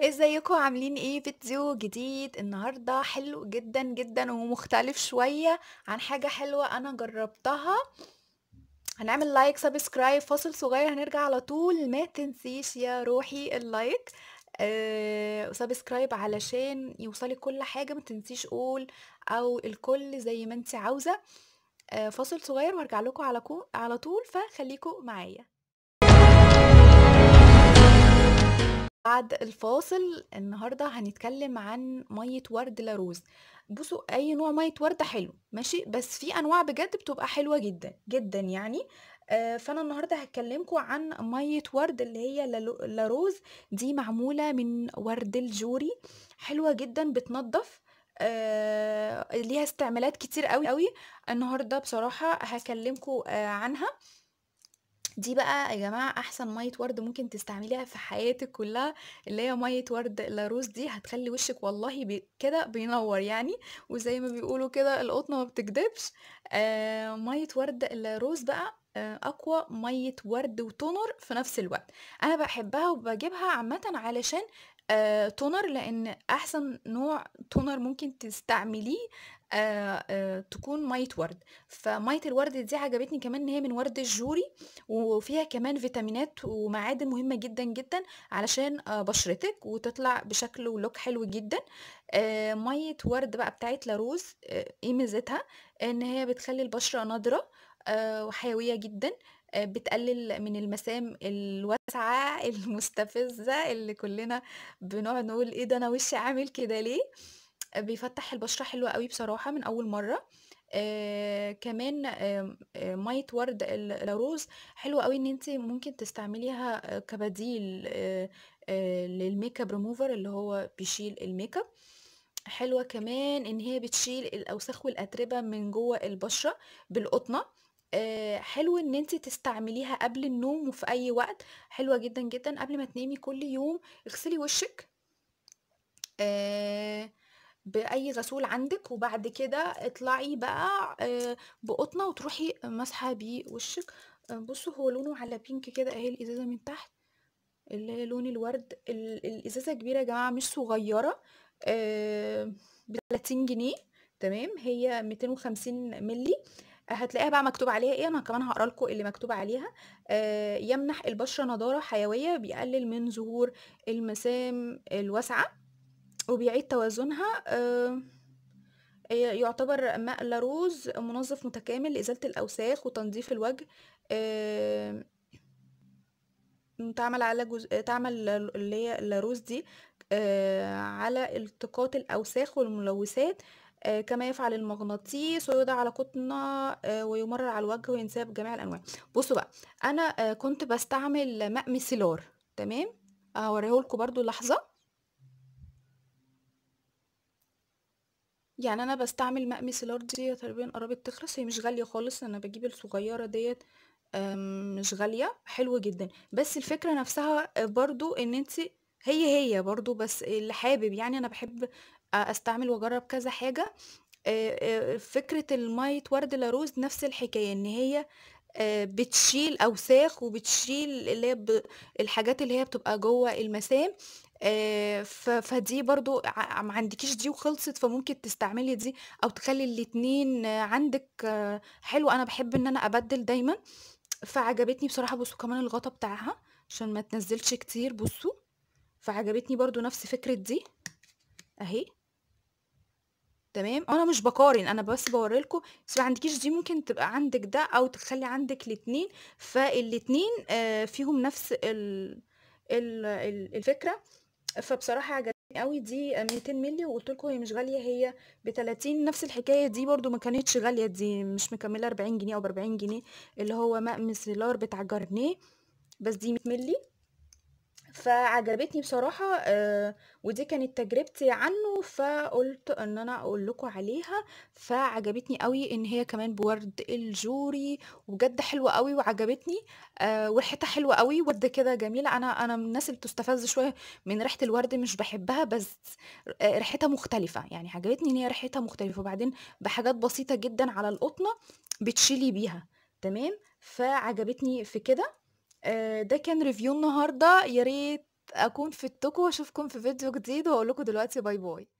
ازيكم عاملين ايه فيديو جديد النهارده حلو جدا جدا ومختلف شويه عن حاجه حلوه انا جربتها هنعمل لايك سبسكرايب فاصل صغير هنرجع على طول ما تنسيش يا روحي اللايك آه وسبسكرايب علشان يوصلك كل حاجه ما تنسيش قول او الكل زي ما انت عاوزه آه فاصل صغير وارجع لكم على, على طول فخليكم معايا بعد الفاصل النهارده هنتكلم عن ميه ورد لاروز بصوا اي نوع ميه ورد حلو ماشي بس في انواع بجد بتبقى حلوه جدا جدا يعني آه، فانا النهارده هتكلمكم عن ميه ورد اللي هي لاروز دي معموله من ورد الجوري حلوه جدا بتنضف آه، ليها استعمالات كتير قوي قوي النهارده بصراحه هكلمكم آه، عنها دي بقى يا جماعة أحسن مية ورد ممكن تستعمليها في حياتك كلها اللي هي مية ورد لاروز دي هتخلي وشك والله بي كده بينور يعني وزي ما بيقولوا كده القطنة ما بتكدبش آه مية ورد لاروز بقى اقوى ميه ورد وتونر في نفس الوقت انا بحبها وبجيبها عامه علشان تونر آه، لان احسن نوع تونر ممكن تستعمليه آه، آه، تكون ميه ورد فميه الورد دي عجبتني كمان ان هي من ورد الجوري وفيها كمان فيتامينات ومعادن مهمه جدا جدا علشان آه، بشرتك وتطلع بشكل ولوك حلو جدا ميه آه، ورد بقى بتاعت لاروز ايه ميزتها ان هي بتخلي البشره نضره وحيويه جدا آه، بتقلل من المسام الواسعة المستفزة اللي كلنا بنقعد نقول ايه ده انا وشي عامل كده ليه آه، بيفتح البشرة حلوة قوي بصراحة من أول مرة آه كمان آه آه ميه ورد الروز حلوه قوي ان انت ممكن تستعمليها آه، كبديل للميك اب ريموفر اللي هو بيشيل الميك اب حلوه كمان ان هي بتشيل الاوساخ والاتربه من جوه البشره بالقطنه آه، حلو إن أنتِ تستعمليها قبل النوم وفي أي وقت، حلوة جدًا، جدًا. قبل ما تنامي كل يوم اغسلي وشِّك آه، بأي غسول عندِك، وبعد كده اطلعي بقى آه، بقطنة وتروحي ماسحة بيه وشِّك. بُصّوا، هو لونه على بينك كده أهي الإزازة من تحت اللي هي لون الورد، الإزازة كبيرة يا جماعة مش صغيره آآ ب30 جنيه تمام، هي 250 ملي هتلاقيها بقى مكتوب عليها ايه انا كمان هقرا لكم اللي مكتوب عليها آه يمنح البشره نضاره حيويه بيقلل من ظهور المسام الواسعه وبيعيد توازنها آه يعتبر ماء لاروز منظف متكامل لازاله الاوساخ وتنظيف الوجه آه تعمل على جزء تعمل اللي هي لاروز دي آه على التقاط الاوساخ والملوثات آه آه، كما يفعل المغناطيس ويوضع على قطنة آه، ويمرر على الوجه وينساب جميع الأنواع بصوا بقى أنا آه، كنت بستعمل ماء ميسيلور تمام هوريه لكم برضو لحظة يعني أنا بستعمل ماء ميسيلور دي تقريبا قربت تخلص هي مش غالية خالص أنا بجيب الصغيرة ديت مش غالية حلوة جدا بس الفكرة نفسها برضو ان انت هي هي برضو بس اللي حابب يعني انا بحب استعمل واجرب كذا حاجه فكره الميه ورد لاروز نفس الحكايه ان هي بتشيل اوساخ وبتشيل اللي هي الحاجات اللي هي بتبقى جوه المسام فدي برضو ما عندكيش دي وخلصت فممكن تستعملي دي او تخلي الاتنين عندك حلو انا بحب ان انا ابدل دايما فعجبتني بصراحه بصوا كمان الغطا بتاعها عشان ما تنزلش كتير بصوا فعجبتني برضو نفس فكره دي اهي تمام انا مش بقارن انا بس بوري لكم بس ما عندكيش دي ممكن تبقى عندك ده او تخلي عندك الاثنين فالاثنين آه، فيهم نفس ال ال الفكره فبصراحه عجبتني قوي دي 200 مللي وقلت لكم هي مش غاليه هي ب 30 نفس الحكايه دي برده ما كانتش غاليه دي مش مكمله 40 جنيه او ب 40 جنيه اللي هو ماء لار بتاع جارنيه بس دي 100 مللي فعجبتني بصراحة آه، ودي كانت تجربتي عنه، فقُلت إن أنا أقول لكم عليها، فعجبتني أوي إن هي كمان بورد الجوري وبجد حلوة أوي وعجبتني آه، وريحتها حلوة أوي، ورد كده جميلة، أنا أنا من الناس اللي بتستفز شوية من ريحة الورد مش بحبها بس آه، ريحتها مختلفة، يعني عجبتني إن هي ريحتها مختلفة، وبعدين بحاجات بسيطة جدًا على القطنة بتشيلي بيها تمام، فعجبتني في كده. آه، ده كان ريفيو النهارده يا ريت اكون فدتكم واشوفكم في فيديو جديد واقول لكم دلوقتي باي باي